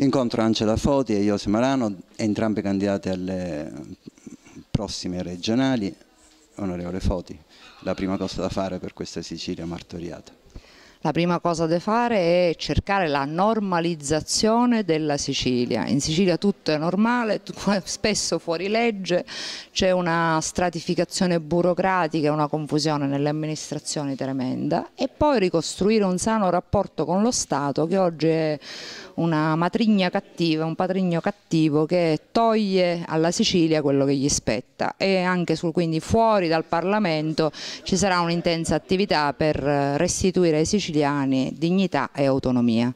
Incontro Angela Foti e Iose Marano, entrambe candidate alle prossime regionali. Onorevole Foti, la prima cosa da fare per questa Sicilia martoriata. La prima cosa da fare è cercare la normalizzazione della Sicilia. In Sicilia tutto è normale, spesso fuori legge, c'è una stratificazione burocratica, una confusione nelle amministrazioni tremenda e poi ricostruire un sano rapporto con lo Stato che oggi è una matrigna cattiva, un patrigno cattivo che toglie alla Sicilia quello che gli spetta e anche sul, quindi fuori dal Parlamento ci sarà un'intensa attività per eh, restituire ai siciliani siciliane dignità e autonomia.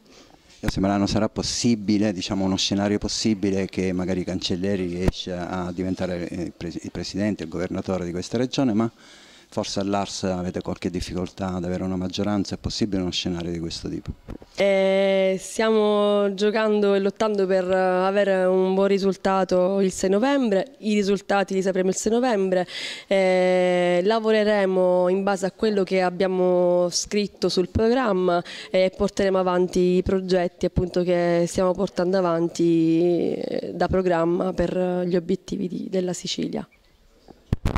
Se Melano sarà possibile, diciamo uno scenario possibile che magari i cancellieri riesce a diventare eh, il, pre il presidente, il governatore di questa regione, ma forse all'Ars avete qualche difficoltà ad avere una maggioranza, è possibile uno scenario di questo tipo? Eh, stiamo giocando e lottando per eh, avere un buon risultato il 6 novembre, i risultati li sapremo il 6 novembre, eh, lavoreremo in base a quello che abbiamo scritto sul programma eh, e porteremo avanti i progetti appunto, che stiamo portando avanti eh, da programma per gli obiettivi di, della Sicilia.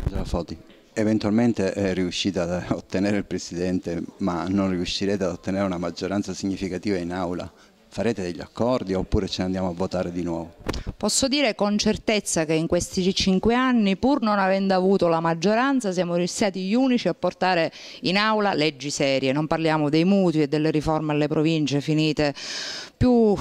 Angela Foti eventualmente eh, riuscite ad ottenere il Presidente, ma non riuscirete ad ottenere una maggioranza significativa in Aula, farete degli accordi oppure ce ne andiamo a votare di nuovo? Posso dire con certezza che in questi cinque anni, pur non avendo avuto la maggioranza, siamo riusciti gli unici a portare in aula leggi serie. Non parliamo dei mutui e delle riforme alle province finite più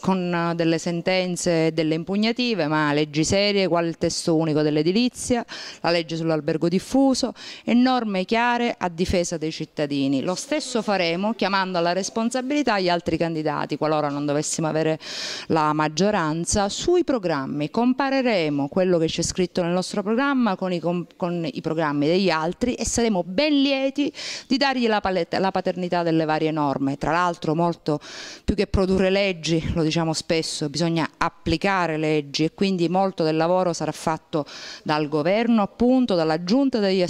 con eh, delle sentenze e delle impugnative, ma leggi serie, quale il testo unico dell'edilizia, la legge sull'albergo diffuso e norme chiare a difesa dei cittadini. Lo stesso faremo chiamando alla responsabilità gli altri candidati, qualora non dovessimo avere la maggioranza, su sui programmi, compareremo quello che c'è scritto nel nostro programma con i, con, con i, programmi degli altri e saremo ben lieti di dargli la, paletta, la paternità delle varie norme. Tra l'altro molto più che produrre leggi, lo diciamo spesso, bisogna applicare leggi e quindi molto del lavoro sarà fatto dal governo, appunto, dalla giunta degli,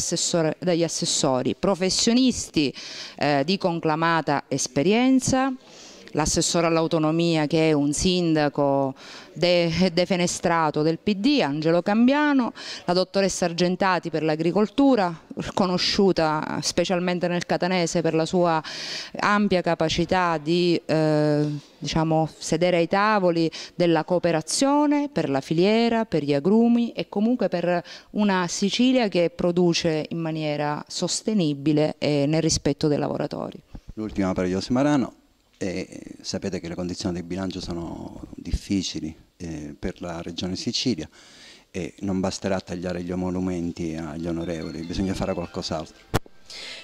degli assessori, professionisti eh, di conclamata esperienza l'assessore all'autonomia che è un sindaco de defenestrato del PD, Angelo Cambiano, la dottoressa Argentati per l'agricoltura, conosciuta specialmente nel catanese per la sua ampia capacità di eh, diciamo, sedere ai tavoli della cooperazione per la filiera, per gli agrumi e comunque per una Sicilia che produce in maniera sostenibile e nel rispetto dei lavoratori. L'ultima per José Marano. E sapete che le condizioni di bilancio sono difficili eh, per la Regione Sicilia e non basterà tagliare gli monumenti agli onorevoli, bisogna fare qualcos'altro.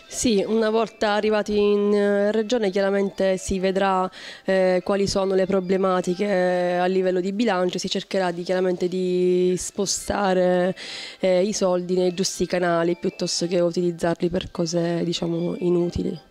Sì, una volta arrivati in eh, regione chiaramente si vedrà eh, quali sono le problematiche eh, a livello di bilancio, si cercherà di, chiaramente di spostare eh, i soldi nei giusti canali piuttosto che utilizzarli per cose diciamo, inutili.